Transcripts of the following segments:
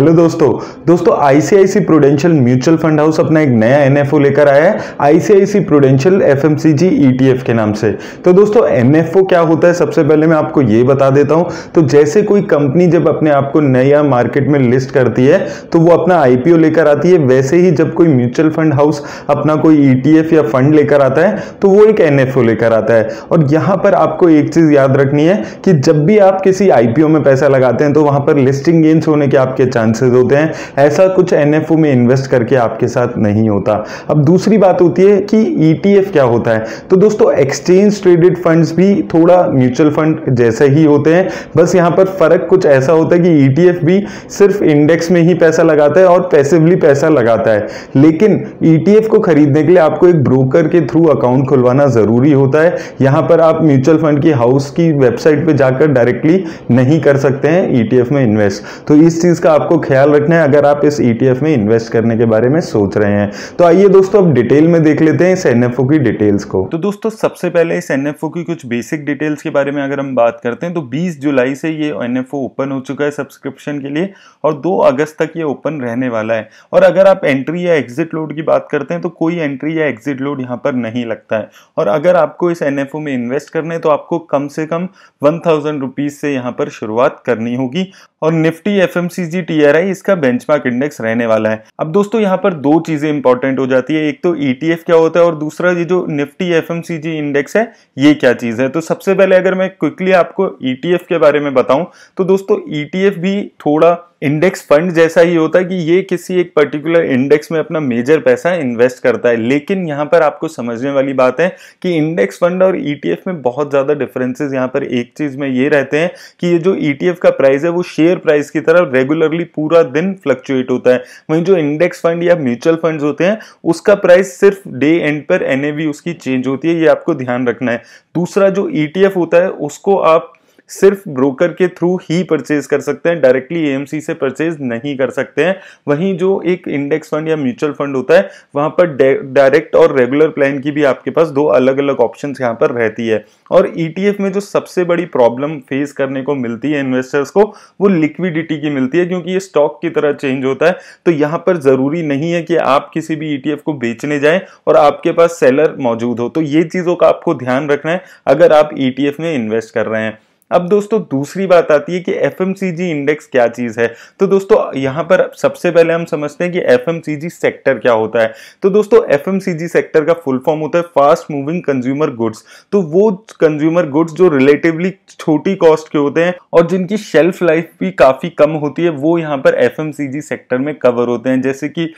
hello दोस्तों दोस्तों ICICI Prudential mutual fund house अपना एक नया एनएफओ लेकर आया है आईसीआईसी प्रोडेंशियल एफएमसीजी ईटीएफ के नाम से तो दोस्तों एनएफओ क्या होता है सबसे पहले मैं आपको ये बता देता हूं तो जैसे कोई कंपनी जब अपने आप को नया मार्केट में लिस्ट करती है तो वो अपना आईपीओ लेकर आती है वैसे ही जब कोई म्यूचुअल फंड हाउस अपना कोई ई e या फंड लेकर आता है तो वो एक एन लेकर आता है और यहाँ पर आपको एक चीज़ याद रखनी है कि जब भी आप किसी आईपीओ में पैसा लगाते हैं तो वहां पर लिस्टिंग गेंस होने के आपके चांस चांसेस होते हैं ऐसा कुछ एन में इन्वेस्ट करके आपके साथ नहीं होता अब दूसरी बात होती है कि ई e क्या होता है तो दोस्तों एक्सचेंज ट्रेडेड फंड्स भी थोड़ा म्यूचुअल फंड जैसे ही होते हैं बस यहाँ पर फर्क कुछ ऐसा होता है कि ई e भी सिर्फ इंडेक्स में ही पैसा लगाता है और पैसिवली पैसा लगाता है लेकिन ई e को खरीदने के लिए आपको एक ब्रोकर के थ्रू अकाउंट खुलवाना ज़रूरी होता है यहाँ पर आप म्यूचुअल फंड की हाउस की वेबसाइट पर जाकर डायरेक्टली नहीं कर सकते हैं ई में इन्वेस्ट तो इस चीज़ का आपको ख्याल रखना है अगर आप इस ईटीएफ e में इन्वेस्ट करने के बारे में सोच रहे हैं तो आइए दोस्तों अब डिटेल में देख लेते हैं इस एनएफओ की डिटेल्स को तो दोस्तों सबसे पहले इस एनएफओ की कुछ बेसिक डिटेल्स के बारे में अगर हम बात करते हैं तो बीस जुलाई से ये एन ओपन हो चुका है सब्सक्रिप्शन के लिए और दो अगस्त तक ये ओपन रहने वाला है और अगर आप एंट्री या एग्जिट लोड की बात करते हैं तो कोई एंट्री या एग्जिट लोड यहाँ पर नहीं लगता है और अगर आपको इस एन में इन्वेस्ट करना है तो आपको कम से कम वन थाउजेंड से यहाँ पर शुरुआत करनी होगी और Nifty F M C G टी कह रहा है इसका बेंचमार्क इंडेक्स रहने वाला है अब दोस्तों यहाँ पर दो चीजें इंपॉर्टेंट हो जाती है एक तो ईटीएफ e क्या होता है और दूसरा ये जो निफ्टी एफ इंडेक्स है ये क्या चीज है तो सबसे पहले अगर मैं क्विकली आपको ईटीएफ e के बारे में बताऊं तो दोस्तों ईटीएफ e भी थोड़ा इंडेक्स फंड जैसा ही होता है कि ये किसी एक पर्टिकुलर इंडेक्स में अपना मेजर पैसा इन्वेस्ट करता है लेकिन यहाँ पर आपको समझने वाली बात है कि इंडेक्स फंड और ईटीएफ e में बहुत ज़्यादा डिफरेंसेस यहाँ पर एक चीज़ में ये रहते हैं कि ये जो ईटीएफ e का प्राइस है वो शेयर प्राइस की तरह रेगुलरली पूरा दिन फ्लक्चुएट होता है वहीं जो इंडेक्स फंड या म्यूचुअल फंड होते हैं उसका प्राइस सिर्फ डे एंड पर एन उसकी चेंज होती है ये आपको ध्यान रखना है दूसरा जो ई e होता है उसको आप सिर्फ ब्रोकर के थ्रू ही परचेज कर सकते हैं डायरेक्टली एएमसी से परचेज नहीं कर सकते हैं वहीं जो एक इंडेक्स फंड या म्यूचुअल फंड होता है वहां पर डायरेक्ट और रेगुलर प्लान की भी आपके पास दो अलग अलग ऑप्शन यहाँ पर रहती है और ईटीएफ e में जो सबसे बड़ी प्रॉब्लम फेस करने को मिलती है इन्वेस्टर्स को वो लिक्विडिटी की मिलती है क्योंकि ये स्टॉक की तरह चेंज होता है तो यहाँ पर जरूरी नहीं है कि आप किसी भी ईटीएफ e को बेचने जाए और आपके पास सेलर मौजूद हो तो ये चीजों का आपको ध्यान रखना है अगर आप ईटीएफ e में इन्वेस्ट कर रहे हैं अब दोस्तों दूसरी बात आती है कि एफ इंडेक्स क्या चीज है तो दोस्तों यहां पर सबसे पहले हम समझते हैं कि एफ सेक्टर क्या होता है तो दोस्तों एफ सेक्टर का फुल फॉर्म होता है फास्ट मूविंग कंज्यूमर गुड्स तो वो कंज्यूमर गुड्स जो रिलेटिवली छोटी कॉस्ट के होते हैं और जिनकी शेल्फ लाइफ भी काफी कम होती है वो यहाँ पर एफ सेक्टर में कवर होते हैं जैसे कि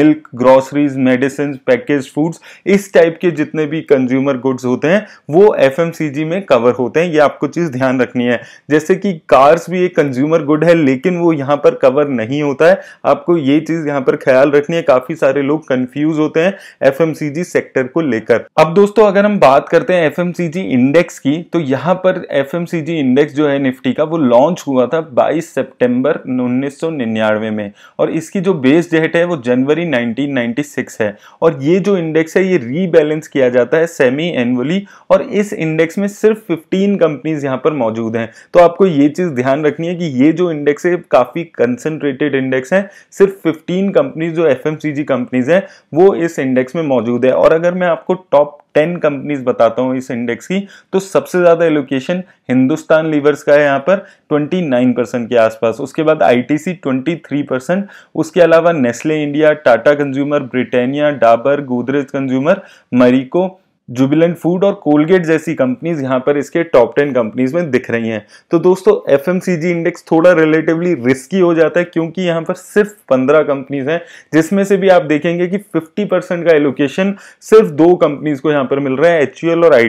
milk groceries medicine package foods इस टाइप के जितने भी कंज्यूमर गुड्स होते हैं वो एफ में कवर होते हैं ये आपको चीज ध्यान रखनी है जैसे कि कार्स भी एक कंज्यूमर गुड है लेकिन वो यहाँ पर कवर नहीं होता है आपको ये चीज यहाँ पर ख्याल रखनी है काफी सारे लोग कंफ्यूज होते हैं एफ सेक्टर को लेकर अब दोस्तों अगर हम बात करते हैं एफ इंडेक्स की तो यहाँ पर एफ इंडेक्स जो है निफ्टी का वो लॉन्च हुआ था बाईस सेप्टेम्बर उन्नीस में और इसकी जो बेस डेट है वो जनवरी नाइनटीन है और ये जो इंडेक्स है ये रीबैलेंस किया जाता है सेमी एनुअली और इस इंडेक्स में सिर्फ 15 कंपनीज यहां पर मौजूद मौजूद हैं तो आपको ये चीज़ ध्यान रखनी है कि ये जो इंडेक्स है काफ़ी कंसनट्रेटेड इंडेक्स है सिर्फ 15 कंपनीज जो एफ कंपनीज हैं वो इस इंडेक्स में मौजूद है और अगर मैं आपको टॉप टेन कंपनीज बताता हूँ इस इंडेक्स की तो सबसे ज़्यादा एलोकेशन हिंदुस्तान लीवर्स का है यहाँ पर 29 परसेंट के आसपास उसके बाद आईटीसी 23 परसेंट उसके अलावा Nestle India Tata consumer Britannia Dabur Godrej consumer Marico Jubilant food और कोलगेट जैसी कंपनीज यहां पर इसके टॉप टेन कंपनीज में दिख रही हैं तो दोस्तों एफ इंडेक्स थोड़ा रिलेटिवली रिस्की हो जाता है क्योंकि यहां पर सिर्फ पंद्रह कंपनीज हैं जिसमें से भी आप देखेंगे कि फिफ्टी परसेंट का एलोकेशन सिर्फ दो कंपनीज को यहां पर मिल रहा है एच और आई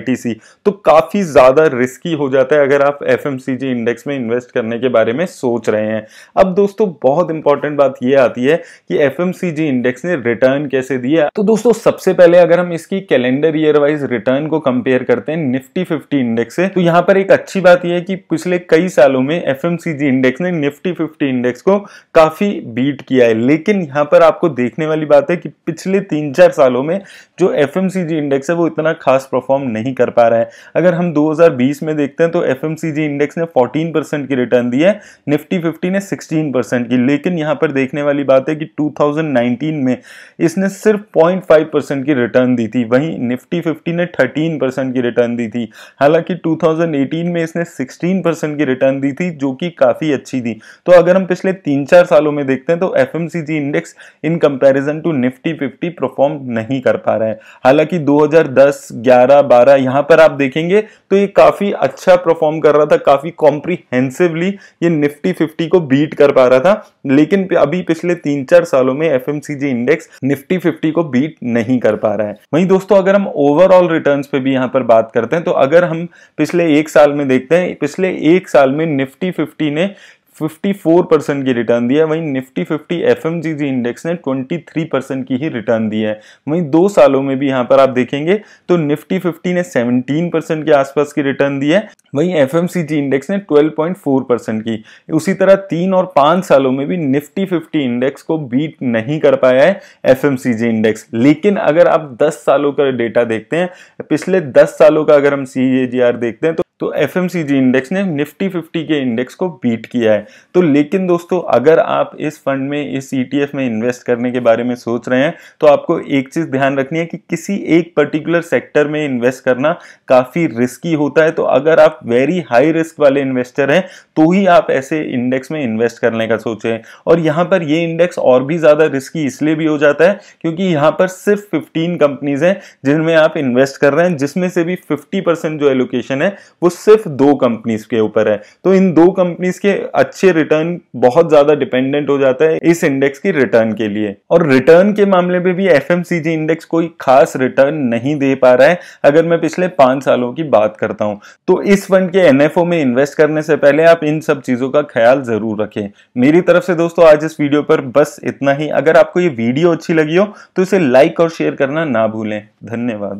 तो काफ़ी ज़्यादा रिस्की हो जाता है अगर आप एफ इंडेक्स में इन्वेस्ट करने के बारे में सोच रहे हैं अब दोस्तों बहुत इंपॉर्टेंट बात यह आती है कि एफ इंडेक्स ने रिटर्न कैसे दिया तो दोस्तों सबसे पहले अगर हम इसकी calendar year wise wise return को कंपेयर करते हैं निफ्टी फिफ्टी इंडेक्स से तो यहां पर एक अच्छी बात यह है कि पिछले कई सालों में एफ इंडेक्स ने निफ्टी फिफ्टी इंडेक्स को काफी बीट किया है लेकिन यहां पर आपको देखने वाली बात है कि पिछले तीन चार सालों में जो एफ इंडेक्स है वो इतना खास परफॉर्म नहीं कर पा रहा है अगर हम दो में देखते हैं तो एफ इंडेक्स ने फोर्टीन की रिटर्न दी है निफ्टी फिफ्टी ने सिक्सटीन की लेकिन यहां पर देखने वाली बात है कि टू में इसने सिर्फ पॉइंट की रिटर्न दी थी वहीं निफ्टी निफ्टी ने 13 परसेंट की रिटर्न दी थी हालांकि 2018 में इसने 16 परसेंट की रिटर्न दी थी जो कि काफ़ी अच्छी थी तो अगर हम पिछले तीन चार सालों में देखते हैं तो F index in comparison to Nifty fifty perform नहीं कर पा रहा है हालांकि 2010 11 12 यहां पर आप देखेंगे तो ये काफ़ी अच्छा परफॉर्म कर रहा था काफ़ी कॉम्प्रीहेंसिवली ये निफ्टी फिफ्टी को बीट कर पा रहा था लेकिन अभी पिछले तीन चार सालों में एफ इंडेक्स निफ्टी फिफ्टी को बीट नहीं कर पा रहा है वहीं दोस्तों अगर हम ओवर ओवरऑल रिटर्न्स पे भी यहाँ पर बात करते हैं तो अगर हम पिछले एक साल में देखते हैं पिछले एक साल में निफ्टी फिफ्टी ने 54 परसेंट की रिटर्न दी है वहीं निफ्टी 50 एफ इंडेक्स ने 23 परसेंट की ही रिटर्न दी है वहीं दो सालों में भी यहां पर आप देखेंगे तो निफ्टी 50 ने 17 परसेंट के आसपास की रिटर्न दी है वहीं एफ इंडेक्स ने 12.4 परसेंट की उसी तरह तीन और पांच सालों में भी निफ्टी 50 इंडेक्स को बीट नहीं कर पाया है एफ इंडेक्स लेकिन अगर आप दस सालों का डेटा देखते हैं पिछले दस सालों का अगर हम सी देखते हैं तो तो एफ इंडेक्स ने निफ्टी 50 के इंडेक्स को बीट किया है तो लेकिन दोस्तों अगर आप इस फंड में इस ई e में इन्वेस्ट करने के बारे में सोच रहे हैं तो आपको एक चीज़ ध्यान रखनी है कि किसी एक पर्टिकुलर सेक्टर में इन्वेस्ट करना काफ़ी रिस्की होता है तो अगर आप वेरी हाई रिस्क वाले इन्वेस्टर हैं तो ही आप ऐसे इंडेक्स में इन्वेस्ट करने का सोचें और यहां पर ये इंडेक्स और भी ज़्यादा रिस्की इसलिए भी हो जाता है क्योंकि यहां पर सिर्फ फिफ्टीन कंपनीज हैं जिनमें आप इन्वेस्ट कर रहे हैं जिसमें से भी फिफ्टी जो एलोकेशन है वो सिर्फ दो कंपनीज के ऊपर है तो इन दो कंपनीज के अच्छे रिटर्न बहुत ज्यादा डिपेंडेंट हो जाता है इस इंडेक्स की रिटर्न के लिए और रिटर्न के मामले में भी एफ इंडेक्स कोई खास रिटर्न नहीं दे पा रहा है अगर मैं पिछले पांच सालों की बात करता हूं तो इस फंड के एनएफओ में इन्वेस्ट करने से पहले आप इन सब चीजों का ख्याल जरूर रखें मेरी तरफ से दोस्तों आज इस वीडियो पर बस इतना ही अगर आपको ये वीडियो अच्छी लगी हो तो इसे लाइक और शेयर करना ना भूलें धन्यवाद